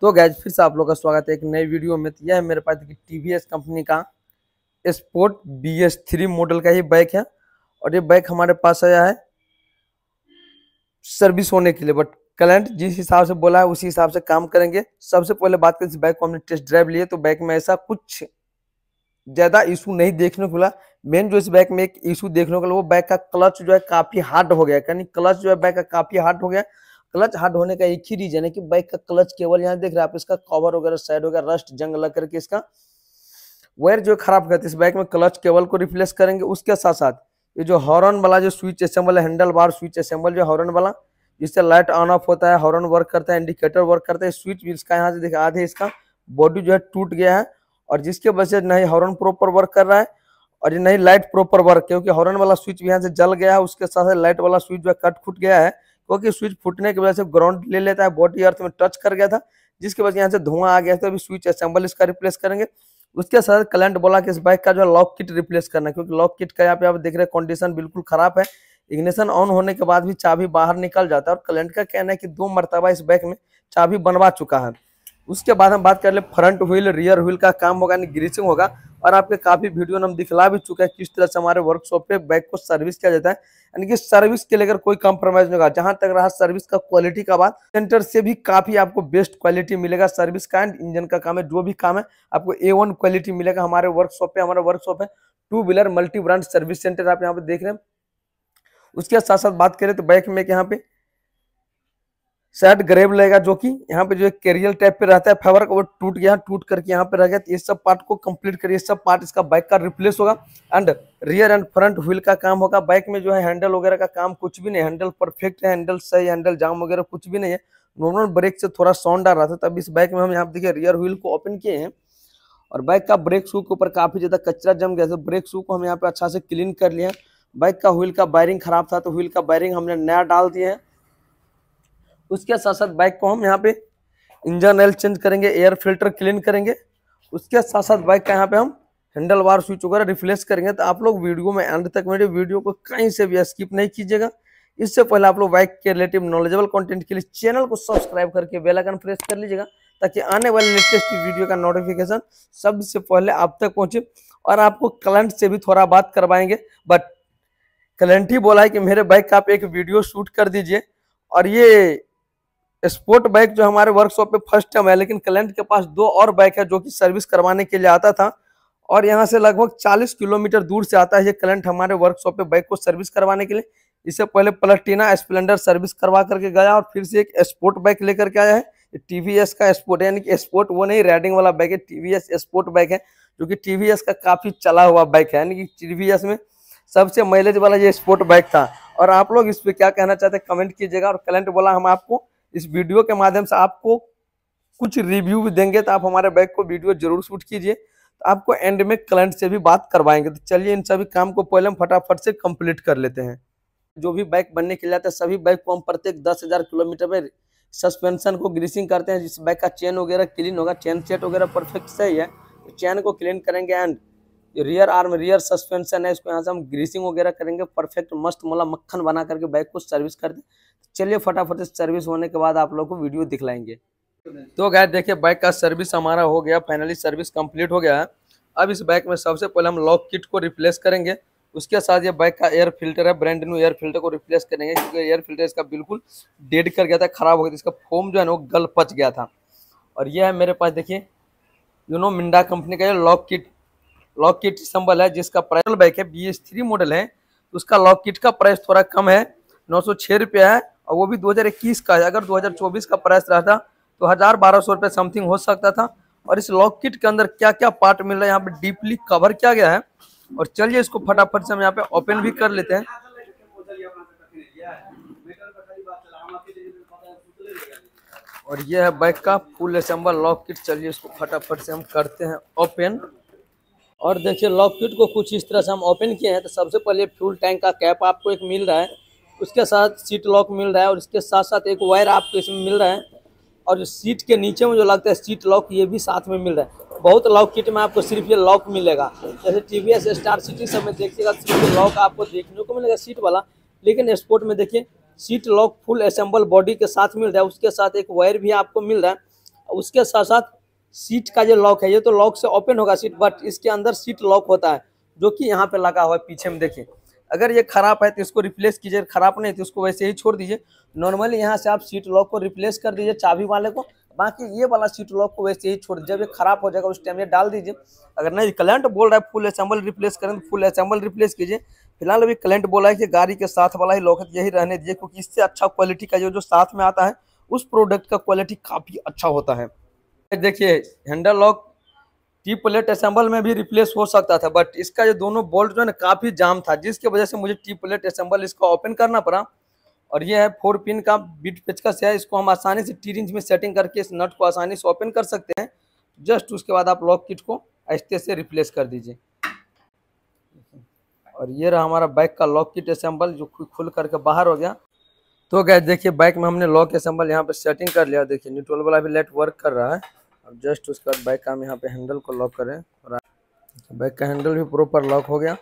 तो गैज फिर से आप लोग का स्वागत है एक नए वीडियो में तो यह है मेरे पास देखिए टी कंपनी का sport B S three model का ही बाइक है और ये बाइक हमारे पास आया है सर्विस होने के लिए बट क्लाइंट जिस हिसाब से बोला है उसी हिसाब से काम करेंगे सबसे पहले बात करें इस बाइक को हमने टेस्ट ड्राइव लिए तो बाइक में ऐसा कुछ ज़्यादा इशू नहीं देखने को मिला मेन जो इस बाइक में एक इशू देखने को मिला वो बाइक का क्लच जो है काफ़ी हार्ड हो गया यानी क्लच जो है बाइक का काफ़ी हार्ड हो गया क्लच हार्ड होने का एक ही रीजन है कि बाइक का क्लच केवल यहाँ देख रहे आप इसका कवर वगैरह साइड वगैरह रस्ट जंग लग करके इसका वायर जो खराब करते इस बाइक में क्लच केवल को रिप्लेस करेंगे उसके साथ साथ ये जो हॉर्न वाला जो स्विच असेंबल है हैंडल बार स्विच असेंबल जो हॉर्न वाला जिससे लाइट ऑन ऑफ होता है हॉर्न वर्क करता है इंडिकेटर वर्क करता है स्विच भी इसका यहाँ से देखा आधे इसका बॉडी जो है टूट गया है और जिसके वजह से नहीं हॉर्न प्रॉपर वर्क कर रहा है और ये नहीं लाइट प्रॉपर वर्क क्योंकि हॉर्न वाला स्विच भी यहाँ से जल गया है उसके साथ लाइट वाला स्विच जो है कट खुट गया है क्योंकि स्विच फूटने की वजह से ग्राउंड ले लेता है बॉडी अर्थ में टच कर गया था जिसकी वजह से यहाँ से धुआं आ गया था अभी स्विच असेंबल इसका रिप्लेस करेंगे उसके साथ क्लाइंट बोला कि इस बाइक का जो है लॉक किट रिप्लेस करना है क्योंकि लॉक किट का यहाँ पे आप देख रहे हैं कंडीशन बिल्कुल खराब है इग्निशन ऑन होने के बाद भी चाबी बाहर निकल जाता है और क्लाइंट का कहना है कि दो मरतबा इस बाइक में चाबी बनवा चुका है उसके बाद हम बात कर ले फ्रंट व्हील रियर व्हील का काम होगा यानी ग्रीसिंग होगा और आपके काफी वीडियो हम दिखला भी चुका है किस तरह से हमारे वर्कशॉप पे बाइक को सर्विस किया जाता है यानी कि सर्विस के लेकर कोई कॉम्प्रोमाइज नहीं होगा जहां तक रहा सर्विस का क्वालिटी का बात सेंटर से भी काफी आपको बेस्ट क्वालिटी मिलेगा सर्विस का एंड इंजन का काम है जो भी काम है आपको ए वन क्वालिटी मिलेगा हमारे वर्कशॉप पे हमारा वर्कशॉप है two wheeler multi brand service center आप यहाँ पे देख रहे हैं उसके साथ साथ बात करें तो बाइक में यहाँ पे शर्ट ग्रेव लगेगा जो कि यहाँ पे जो एक कैरियल टाइप पे रहता है फाइबर का वो टूट गया टूट करके यहाँ पे रह गया तो ये सब पार्ट को कंप्लीट करिए सब पार्ट इसका बाइक का रिप्लेस होगा and rear and front wheel का काम होगा बाइक में जो है हैंडल वगैरह का काम कुछ भी नहीं हैंडल परफेक्ट है हैंडल सही हैंडल जाम वगैरह कुछ भी नहीं है नॉर्मल ब्रेक से थोड़ा साउंड आ रहा था तब इस बाइक में हम यहाँ देखिए रियर व्हील को ओपन किए हैं और बाइक का ब्रेक शू के ऊपर काफ़ी ज़्यादा कचरा जम गया था ब्रेक शू को हम यहाँ पे अच्छा से क्लीन कर लिए बाइक का व्हील का वायरिंग खराब था तो व्हील का वायरिंग हमने नया डाल दिया है उसके साथ साथ बाइक को हम यहाँ पे इंजन ऑयल चेंज करेंगे एयर फिल्टर क्लीन करेंगे उसके साथ साथ बाइक का यहाँ पे हम हैंडल वार स्विच वगैरह रिफ्लेस करेंगे तो आप लोग वीडियो में एंड तक मेरे वीडियो को कहीं से भी स्किप नहीं कीजिएगा इससे पहले आप लोग बाइक के रिलेटिव नॉलेजेबल कंटेंट के लिए चैनल को सब्सक्राइब करके बेल आइकन प्रेस कर लीजिएगा ताकि आने वाले लेटेस्ट वीडियो का नोटिफिकेशन सबसे पहले आप तक पहुंचे और आपको क्लाइंट से भी थोड़ा बात करवाएंगे बट क्लाइंट ही बोला है कि मेरे बाइक का आप एक वीडियो शूट कर दीजिए और ये स्पोर्ट बाइक जो हमारे वर्कशॉप पे फर्स्ट टाइम है लेकिन क्लाइंट के पास दो और बाइक है जो कि सर्विस करवाने के लिए आता था और यहाँ से लगभग 40 किलोमीटर दूर से आता है ये क्लाइंट हमारे वर्कशॉप पे बाइक को सर्विस करवाने के लिए इससे पहले प्लटीना स्प्लेंडर सर्विस करवा करके गया और फिर से एक स्पोर्ट बाइक लेकर के आया है टी का स्पोर्ट यानी कि स्पोर्ट वो नहीं राइडिंग वाला बाइक है टी स्पोर्ट बाइक है जो कि टी का काफी चला हुआ बाइक है यानी कि टी में सबसे माइलेज वाला ये स्पोर्ट बाइक था और आप लोग इस पर क्या कहना चाहते हैं कमेंट कीजिएगा और कलेंट बोला हम आपको इस वीडियो के माध्यम से आपको कुछ रिव्यू भी देंगे तो आप हमारे बैग को वीडियो जरूर शूट कीजिए तो आपको एंड में क्लाइंट से भी बात करवाएंगे तो चलिए इन सभी काम को पहले हम फटाफट से कंप्लीट कर लेते हैं जो भी बाइक बनने के लिए आता है सभी बाइक को हम प्रत्येक दस हज़ार किलोमीटर में सस्पेंशन को ग्रीसिंग करते हैं जिस बाइक का चेन वगैरह क्लीन होगा चेन सेट वगैरह परफेक्ट सही है तो चेन को क्लीन करेंगे and rear arm rear suspension है इसको यहाँ से हम ग्रीसिंग वगैरह करेंगे परफेक्ट मस्त मोला मक्खन बना करके बाइक को सर्विस कर दें चलिए फटाफट से सर्विस होने के बाद आप लोग को वीडियो दिखलाएंगे तो गाय देखिए बाइक का सर्विस हमारा हो गया फाइनली सर्विस कंप्लीट हो गया है अब इस बाइक में सबसे पहले हम लॉक किट को रिप्लेस करेंगे उसके साथ ये बाइक का एयर फिल्टर है ब्रांड न्यू एयर फिल्टर को रिप्लेस करेंगे क्योंकि एयर फिल्टर इसका बिल्कुल डेड कर गया था खराब हो गया था इसका फोम जो है ना वो गल पच गया था और यह है मेरे पास देखिए यूनो मिंडा कंपनी का ये lock kit lock kit assemble है जिसका प्राइस बाइक है बी एस थ्री मॉडल है तो उसका लॉक किट का प्राइस थोड़ा कम है नौ सौ छः रुपया है और वो भी दो हजार इक्कीस का है अगर चौबीस का प्राइस रहता तो हज़ार बारह सौ रुपये समथिंग हो सकता था और इस लॉक किट के अंदर क्या क्या पार्ट मिल रहा है यहाँ पे डीपली कवर किया गया है और चलिए इसको फटाफट से हम यहाँ पे ओपन भी कर लेते हैं और यह है बाइक का फुल असेंबल लॉक किट चलिए इसको फटाफट से हम करते हैं ओपन और देखिए लॉक किट को कुछ इस तरह से हम ओपन किए हैं तो सबसे पहले फ्यूल टैंक का कैप आपको एक मिल रहा है उसके साथ सीट लॉक मिल रहा है और इसके साथ साथ एक वायर आपको इसमें मिल रहा है और जो सीट के नीचे में जो लगता है सीट लॉक ये भी साथ में मिल रहा है बहुत लॉक किट में आपको सिर्फ ये लॉक मिलेगा जैसे T V S Star City सब में देखिएगा सिर्फ लॉक आपको देखने को मिलेगा सीट वाला लेकिन स्पोर्ट में देखिए seat lock full assemble body के साथ मिल रहा है उसके साथ एक वायर भी आपको मिल रहा है उसके साथ साथ सीट का जो लॉक है ये तो लॉक से ओपन होगा सीट बट इसके अंदर सीट लॉक होता है जो कि यहाँ पे लगा हुआ है पीछे में देखिए अगर ये खराब है तो इसको रिप्लेस कीजिए खराब नहीं तो इसको वैसे ही छोड़ दीजिए नॉर्मली यहाँ से आप सीट लॉक को रिप्लेस कर दीजिए चाबी वाले को बाकी ये वाला सीट लॉक को वैसे ही छोड़ दीजिए जब ये खराब हो जाएगा उस टाइम ये डाल दीजिए अगर नहीं कलेंट बोल रहा है फुल असेंबल रिप्लेस करें तो फुल असेंबल रिप्लेस कीजिए फिलहाल अभी कलेंट बोला है कि गाड़ी के साथ वाला ही लॉक यही रहने दीजिए क्योंकि इससे अच्छा क्वालिटी का जो जो साथ में आता है उस प्रोडक्ट का क्वालिटी काफ़ी अच्छा होता है देखिए handle lock T plate assemble में भी रिप्लेस हो सकता था बट इसका जो दोनों बोल्ट जो है ना काफ़ी जाम था जिसकी वजह से मुझे टी प्लेट असेंबल इसको ओपन करना पड़ा और ये है फोर पिन का बिट पेचकस है इसको हम आसानी से टी रिंज में सेटिंग करके इस नट को आसानी से ओपन कर सकते हैं जस्ट उसके बाद आप लॉक किट को ऐसे से रिप्लेस कर दीजिए और ये रहा हमारा बाइक का लॉक किट असेंबल जो खुल करके बाहर हो गया तो गए देखिए बाइक में हमने लॉक असेंबल यहाँ पर सेटिंग कर लिया देखिए न्यूट्रल वाला भी लाइट वर्क कर रहा है और जस्ट उसके बाद बाइक का हम यहाँ पे हैंडल को लॉक करें और तो बाइक का हैंडल भी प्रॉपर लॉक हो गया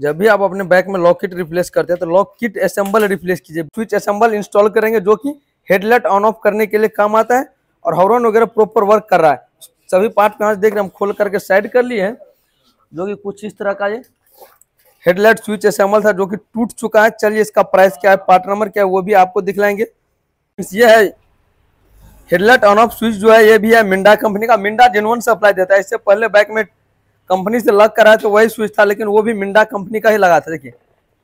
जब भी आप अपने बाइक में लॉक किट रिप्लेस करते हैं तो लॉक किट असेंबल रिप्लेस कीजिए स्विच असेंबल इंस्टॉल करेंगे जो कि हेडलाइट ऑन ऑफ करने के लिए काम आता है और हॉर्न वगैरह प्रॉपर वर्क कर रहा है सभी पार्ट यहाँ से देख रहे हम खोल करके साइड कर लिए हैं जो कि कुछ इस तरह का ये हेडलाइट स्विच असेंबल था जो कि टूट चुका है चलिए इसका प्राइस क्या है पार्ट नंबर क्या है वो भी आपको दिखलाएंगे ये है हेडलाइट ऑन ऑफ स्विच जो है ये भी है मिंडा कंपनी का मिंडा जेनवन सप्लाई देता है इससे पहले बाइक में कंपनी से लग कर आया तो वही स्विच था लेकिन वो भी मिंडा कंपनी का ही लगा था देखिए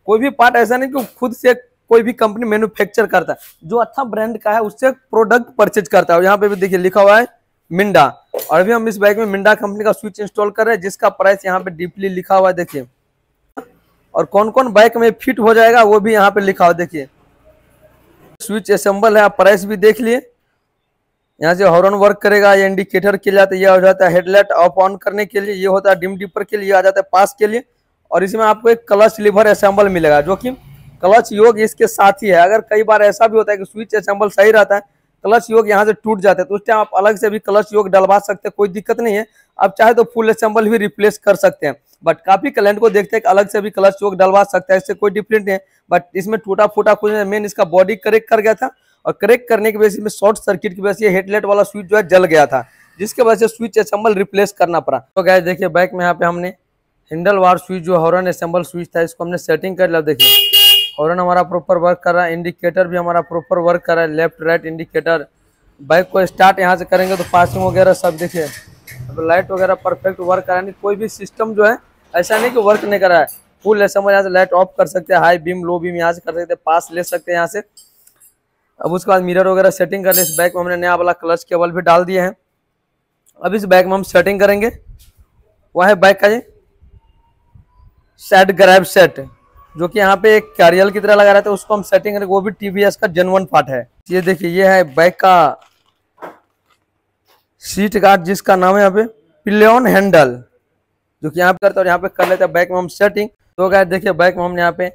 कोई भी पार्ट ऐसा नहीं कि खुद से कोई भी कंपनी मैन्युफैक्चर करता है जो अच्छा ब्रांड का है उससे प्रोडक्ट परचेज करता है यहाँ पे भी देखिए लिखा हुआ है मिंडा और अभी हम इस बाइक में मिंडा कंपनी का स्विच इंस्टॉल कर रहे हैं जिसका प्राइस यहाँ पे डीपली लिखा हुआ है देखिए और कौन कौन बाइक में फिट हो जाएगा वो भी यहाँ पे लिखा हुआ देखिए स्विच असेंबल है आप प्राइस भी देख लिए यहाँ से हॉर्न वर्क करेगा ये इंडिकेटर के लिए यह हो जाता है हेडलाइट ऑफ ऑन करने के लिए ये होता है डिम डिपर के लिए आ जाता है पास के लिए और इसमें आपको एक क्लच लिवर असेंबल मिलेगा जो कि क्लच योग इसके साथ ही है अगर कई बार ऐसा भी होता है कि स्विच असेंबल सही रहता है क्लच योग यहाँ से टूट जाते हैं तो उस टाइम आप अलग से भी क्लच योग डलवा सकते हैं कोई दिक्कत नहीं है आप चाहे तो फुल असेंबल भी रिप्लेस कर सकते हैं बट काफी क्लाइंट को देखते हैं कि अलग से भी क्लच योग डलवा सकता है इससे कोई डिफरेंट नहीं है बट इसमें टूटा फूटा कुछ मेन इसका बॉडी करेक्ट कर गया था और क्रैक करने की वजह से शॉर्ट सर्किट की वजह से हेडलाइट वाला स्विच जो है जल गया था जिसके वजह से स्विच असेंबल रिप्लेस करना पड़ा तो गाय देखिए बाइक में यहाँ पे हमने हैंडल वार स्विच जो हॉर्न असेंबल स्विच था इसको हमने सेटिंग कर लिया देखिए हॉर्न हमारा प्रॉपर वर्क कर रहा है इंडिकेटर भी हमारा प्रॉपर वर्क कर रहा है लेफ्ट राइट इंडिकेटर बाइक को स्टार्ट यहाँ से करेंगे तो पासिंग वगैरह सब देखिए अब लाइट वगैरह परफेक्ट वर्क करा नहीं कोई भी सिस्टम जो है ऐसा नहीं कि वर्क नहीं करा है फुल असेंबल यहाँ से लाइट ऑफ कर सकते हैं हाई बीम लो बीम यहाँ से कर सकते हैं पास ले सकते हैं यहाँ से अब उसके बाद मिरर वगैरह सेटिंग कर लें इस बैग में हमने नया वाला क्लच केबल भी डाल दिया है अब इस बैग में हम सेटिंग करेंगे वह है बैग का ये सेट ग्रैब सेट जो कि यहाँ पे एक कैरियल की तरह लगा रहता है उसको हम सेटिंग करेंगे वो भी टीवीएस का जनवन पार्ट है ये देखिए ये है बैग का सीट गार्ड जिसका नाम है यहाँ पे पिलियन हैंडल जो कि यहाँ पे करते और यहाँ पे कर लेते हैं बैक में हम सेटिंग तो क्या देखिए बैक में हमने यहाँ पे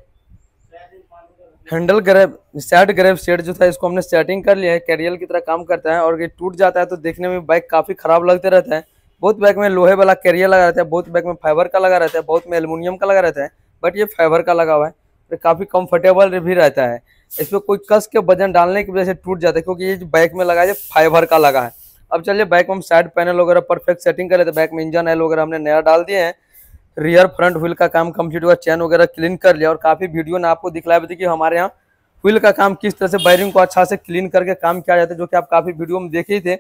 handle grab set grab set जो था इसको हमने सेटिंग कर लिया है कैरियल की तरह काम करता है और ये टूट जाता है तो देखने में बाइक काफ़ी ख़राब लगते रहते हैं बहुत बाइक में लोहे वाला कैरियर लगा रहता है बहुत बाइक में फाइबर का लगा रहता है बहुत में एलमिनियम का लगा रहता है बट ये फाइबर का लगा हुआ है तो काफ़ी कम्फर्टेबल भी रहता है इसमें कोई कस के वजन डालने की वजह से टूट जाता है क्योंकि ये जो बाइक में लगा है फाइबर का लगा है अब चलिए बाइक में हम साइड पैनल वगैरह परफेक्ट सेटिंग कर लेते हैं बाइक में इंजन ऑयल वगैरह हमने नया डाल दिए हैं रियर फ्रंट व्हील का काम कम्प्लीट हुआ चैन वगैरह क्लीन कर लिया और काफ़ी वीडियो ने आपको दिखलाया भी थी कि हमारे यहाँ व्हील का काम किस तरह से बायरिंग को अच्छा से क्लीन करके काम किया जाता है जो कि आप काफ़ी वीडियो में देखे ही थे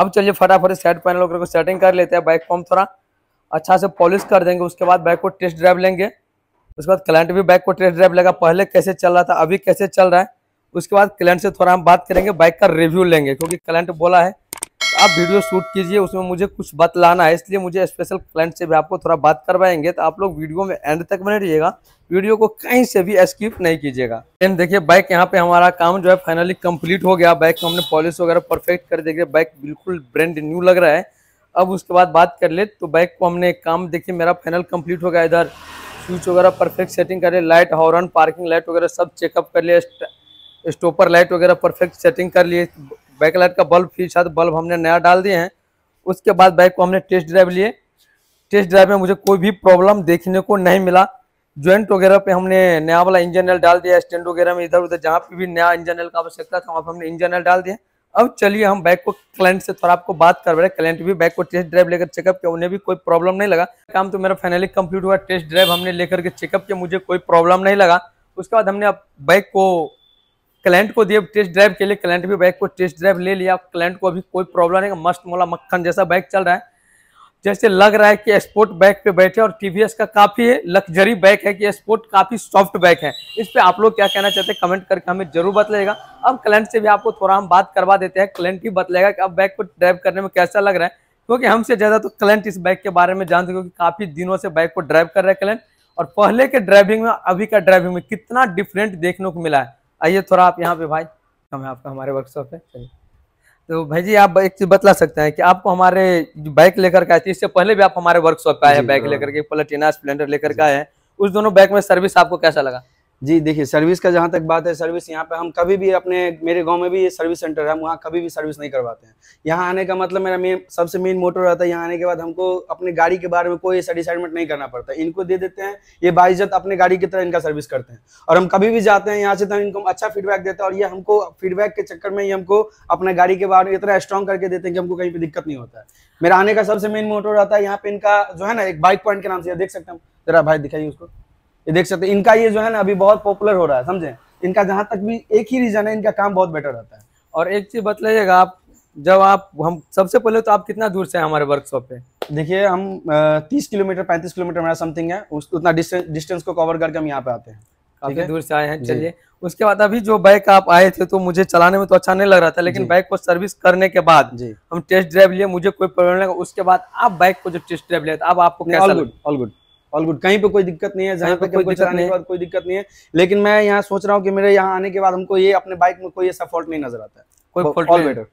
अब चलिए फटाफट सेट पैनल वगैरह को सेटिंग कर लेते हैं बाइक को हम थोड़ा अच्छा से पॉलिश कर देंगे उसके बाद बाइक को टेस्ट ड्राइव लेंगे उसके बाद क्लाइंट भी बाइक को टेस्ट ड्राइव लेगा पहले कैसे चल रहा था अभी कैसे चल रहा है उसके बाद क्लाइंट से थोड़ा हम बात करेंगे बाइक का रिव्यू लेंगे क्योंकि क्लाइंट बोला है आप वीडियो शूट कीजिए उसमें मुझे कुछ बतलाना है इसलिए मुझे स्पेशल क्लाइंट से भी आपको थोड़ा बात करवाएंगे तो आप लोग वीडियो में एंड तक बने रहिएगा वीडियो को कहीं से भी स्किप नहीं कीजिएगा एंड देखिए बाइक यहाँ पे हमारा काम जो है फाइनली कंप्लीट हो गया बाइक को हमने पॉलिश वगैरह परफेक्ट कर देखिए बाइक बिल्कुल ब्रांड न्यू लग रहा है अब उसके बाद बात कर ले तो बाइक को हमने काम देखिए मेरा फाइनल कम्प्लीट हो गया इधर स्विच वगैरह परफेक्ट सेटिंग कर लिया लाइट हॉर्न पार्किंग लाइट वगैरह सब चेकअप कर लिया स्टॉपर लाइट वगैरह परफेक्ट सेटिंग कर लिए बैक लाइट का बल्ब फिर शायद बल्ब हमने नया डाल दिए हैं उसके बाद बाइक को हमने टेस्ट ड्राइव लिए टेस्ट ड्राइव में मुझे कोई भी प्रॉब्लम देखने को नहीं मिला ज्वाइंट वगैरह पे हमने नया वाला इंजन ऑयल डाल दिया स्टैंड वगैरह में इधर उधर जहाँ पे भी नया इंजन ऑयल का आवश्यकता था वहाँ पर हमने इंजन ऑयल डाल दिया अब चलिए हम बाइक को क्लाइंट से थोड़ा आपको बात कर रहे हैं क्लाइंट भी बाइक को टेस्ट ड्राइव लेकर चेकअप किया उन्हें भी कोई प्रॉब्लम नहीं लगा काम तो मेरा फाइनली कम्प्लीट हुआ टेस्ट ड्राइव हमने लेकर के चेकअप किया मुझे कोई प्रॉब्लम नहीं लगा उसके बाद हमने अब बाइक को क्लाइंट को दिए टेस्ट ड्राइव के लिए क्लाइंट भी बाइक को टेस्ट ड्राइव ले लिया क्लाइंट को अभी कोई प्रॉब्लम नहीं मस्त मोला मक्खन जैसा बाइक चल रहा है जैसे लग रहा है कि स्पोर्ट बाइक पे बैठे और टीवीएस का काफ़ी लग्जरी बाइक है कि स्पोर्ट काफ़ी सॉफ्ट बाइक है इस पर आप लोग क्या कहना चाहते हैं कमेंट करके हमें जरूर बतलाइएगा अब क्लाइंट से भी आपको थोड़ा हम बात करवा देते हैं क्लाइंट ही बतलाएगा कि अब बाइक को ड्राइव करने में कैसा लग रहा है क्योंकि हमसे ज़्यादा तो क्लाइंट इस बाइक के बारे में जानते क्योंकि काफ़ी दिनों से बाइक को ड्राइव कर रहे हैं क्लाइंट और पहले के ड्राइविंग में अभी का ड्राइविंग में कितना डिफरेंट देखने को मिला है आइए थोड़ा आप यहाँ पे भाई हम आपका हमारे वर्कशॉप है तो भाई जी आप एक चीज बतला सकते हैं कि आपको हमारे बाइक लेकर के आए थे इससे पहले भी आप हमारे वर्कशॉप पे आए हैं बाइक हाँ। लेकर के प्लेटिना स्प्लेंडर लेकर के आए हैं उस दोनों बाइक में सर्विस आपको कैसा लगा जी देखिए सर्विस का जहाँ तक बात है सर्विस यहाँ पे हम कभी भी अपने मेरे गांव में भी ये सर्विस सेंटर है हम वहाँ कभी भी सर्विस नहीं करवाते हैं यहाँ आने का मतलब मेरा मेन सबसे मेन मोटो रहता है यहाँ आने के बाद हमको अपने गाड़ी के बारे में कोई डिसाइडमेंट नहीं करना पड़ता इनको दे देते हैं ये बाइजत अपने गाड़ी की तरह इनका सर्विस करते हैं और हम कभी भी जाते हैं यहाँ से तो इनको अच्छा फीडबैक देते हैं और ये हमको फीडबैक के चक्कर में ही हमको अपने गाड़ी के बारे में इतना स्ट्रॉन्ग करके देते हैं कि हमको कहीं पर दिक्कत नहीं होता है मेरा आने का सबसे मेन मोटो रहता है यहाँ पे इनका जो है ना एक बाइक पॉइंट के नाम से देख सकते हैं जरा भाई दिखाइए उसको ये देख सकते हैं इनका ये जो है ना अभी बहुत पॉपुलर हो रहा है समझे इनका जहाँ तक भी एक ही रीजन है इनका काम बहुत बेटर रहता है और एक चीज बतलाइएगा आप जब आप हम सबसे पहले तो आप कितना दूर से हैं हमारे वर्कशॉप पे देखिए हम तीस किलोमीटर पैंतीस किलोमीटर मेरा समथिंग है उस उतना डिस्टेंस को कवर करके हम यहाँ पे आते हैं काफी दूर से आए हैं चलिए उसके बाद अभी जो बाइक आप आए थे तो मुझे चलाने में तो अच्छा नहीं लग रहा था लेकिन बाइक को सर्विस करने के बाद हम टेस्ट ड्राइव लिए मुझे कोई प्रॉब्लम नहीं उसके बाद आप बाइक को जो टेस्ट ड्राइव लिया था अब आपको all good all good all good कहीं पे कोई दिक्कत नहीं है जहाँ पे कोई दिक्कत नहीं है कोई दिक्कत नहीं है लेकिन मैं यहाँ सोच रहा हूँ कि मेरे यहाँ आने के बाद हमको ये अपने बाइक में कोई ऐसा फॉल्ट नहीं नजर आता है कोई फॉल्ट ऑल बेटर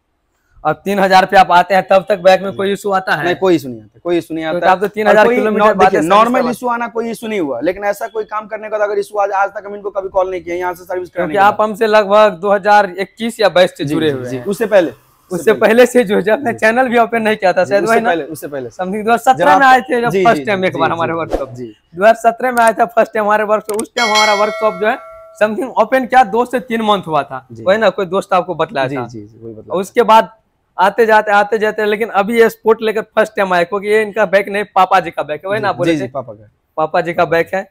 अब तीन हजार पे आप आते हैं तब तक बाइक में कोई इशू आता है नहीं कोई इशू नहीं आता कोई इशू नहीं तो आता तो आप तो तीन हजार किलोमीटर नॉर्मल इशू आना कोई इशू नहीं हुआ लेकिन ऐसा कोई काम करने का तो अगर इशू आज आज तक हम इनको कभी कॉल नहीं किया यहाँ से सर्विस करने आप हमसे लगभग दो हजार इक्कीस या बाईस से जुड़े हुए उससे पहले उससे पहले से जो जब मैं चैनल भी ओपन नहीं किया था शायद वही ना उससे पहले समथिंग दो सत्रह में आए थे जब फर्स्ट टाइम एक बार हमारे वर्कशॉप जी दो हजार सत्रह में आया था फर्स्ट टाइम हमारे वर्कशॉप उस टाइम हमारा वर्कशॉप जो है समथिंग ओपन किया दो से तीन मंथ हुआ था वही ना कोई दोस्त आपको बतलाया था जी, जी, बतला उसके बाद आते जाते आते जाते लेकिन अभी ये स्पोर्ट लेकर फर्स्ट टाइम आया क्योंकि ये इनका बैग नहीं पापा जी का बैग है वही ना बोले पापा का पापा जी का बैग है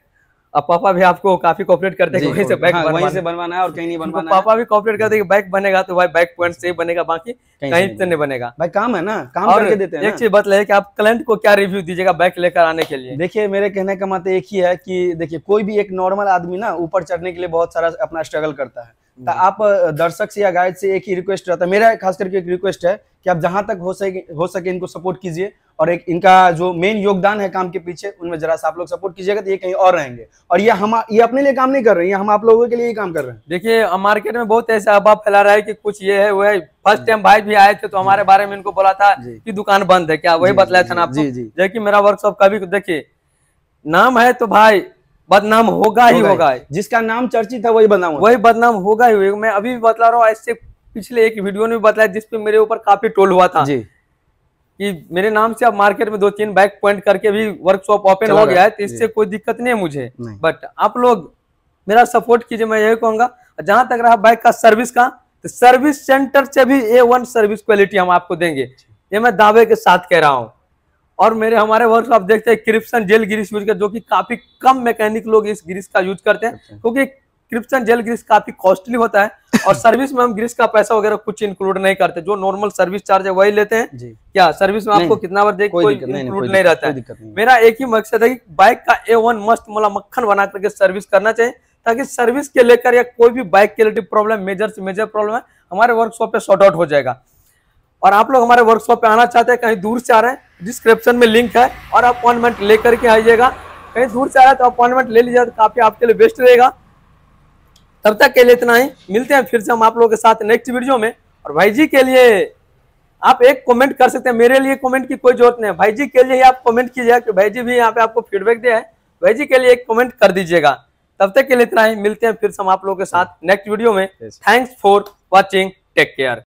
अब पापा भी आपको काफी कॉपरेट करते हैं वहीं से बाइक हाँ, वहीं से बनवाना है और कहीं नहीं तो बनवाना तो पापा भी कॉपरेट करते हैं बाइक बनेगा तो भाई बाइक पॉइंट से ही बनेगा बाकी कहीं से नहीं बनेगा भाई काम है ना काम करके देते हैं एक चीज है कि आप क्लाइंट को क्या रिव्यू दीजिएगा बाइक लेकर आने के लिए देखिये मेरे कहने का मत मतलब एक ही है की देखिये कोई भी एक नॉर्मल आदमी ना ऊपर चढ़ने के लिए बहुत सारा अपना स्ट्रगल करता है तो आप दर्शक से या गायक से एक ही रिक्वेस्ट रहता है मेरा खास करके एक रिक्वेस्ट है कि आप जहां तक हो सके हो सके इनको सपोर्ट कीजिए और एक इनका जो मेन योगदान है काम के पीछे उनमें जरा सा आप लोग सपोर्ट कीजिएगा तो ये कहीं और रहेंगे और ये हम ये अपने लिए काम नहीं कर रहे हैं हम आप लोगों के लिए ही काम कर रहे हैं देखिए मार्केट में बहुत ऐसा अभाव फैला रहा है कि कुछ ये है वो है फर्स्ट टाइम भाई भी आए थे तो हमारे बारे में इनको बोला था कि दुकान बंद है क्या वही बतलाया था ना जी जी जबकि मेरा वर्कशॉप कभी देखिए नाम है तो भाई बदनाम होगा ही होगा जिसका नाम चर्चित है वही बदनाम वही बदनाम होगा ही होगा मैं अभी भी बता रहा हूँ ऐसे पिछले एक वीडियो में बताया जिसपे मेरे ऊपर काफी टोल हुआ था जी कि मेरे नाम से अब मार्केट में दो तीन बैक पॉइंट करके भी वर्कशॉप ओपन हो गया है तो इससे कोई दिक्कत नहीं है मुझे बट आप लोग मेरा सपोर्ट कीजिए मैं यही कहूंगा जहां तक रहा बाइक का सर्विस का तो सर्विस सेंटर से भी ए वन सर्विस क्वालिटी हम आपको देंगे ये मैं दावे के साथ कह रहा हूँ और मेरे हमारे वर्कशॉप देखते हैं क्रिप्सन जेल ग्रीस यूज कर जो कि काफी कम मैकेनिक लोग इस ग्रीस का यूज करते हैं अच्छा। क्योंकि क्रिप्सन जेल ग्रीस काफी कॉस्टली होता है और सर्विस में हम ग्रीस का पैसा वगैरह कुछ इंक्लूड नहीं करते जो नॉर्मल सर्विस चार्ज है वही लेते हैं जी। क्या सर्विस में आपको कितना बार देख कोई इंक्लूड नहीं, नहीं, नहीं, नहीं रहता है मेरा एक ही मकसद है कि बाइक का ए वन मस्त मोला मतलब मक्खन बना करके सर्विस करना चाहिए ताकि सर्विस के लेकर या कोई भी बाइक के रिलेटिव प्रॉब्लम मेजर से मेजर प्रॉब्लम है हमारे वर्कशॉप पे शॉर्ट आउट हो जाएगा और आप लोग हमारे वर्कशॉप पे आना चाहते हैं कहीं दूर से आ रहे हैं डिस्क्रिप्शन में लिंक है और अपॉइंटमेंट लेकर के आइएगा कहीं दूर से आया तो अपॉइंटमेंट ले लीजिएगा तो काफ़ी आपके लिए बेस्ट रहेगा तब तक के लिए इतना ही मिलते हैं फिर से हम आप लोगों के साथ नेक्स्ट वीडियो में और भाई जी के लिए आप एक कमेंट कर सकते हैं मेरे लिए कमेंट की कोई जरूरत नहीं है भाई जी के लिए आप कमेंट कीजिएगा कि भाई जी भी यहाँ पे आपको फीडबैक दिया है भाई जी के लिए एक कमेंट कर दीजिएगा तब तक के लिए इतना ही मिलते हैं फिर से हम आप लोगों के साथ नेक्स्ट वीडियो में thanks for watching take care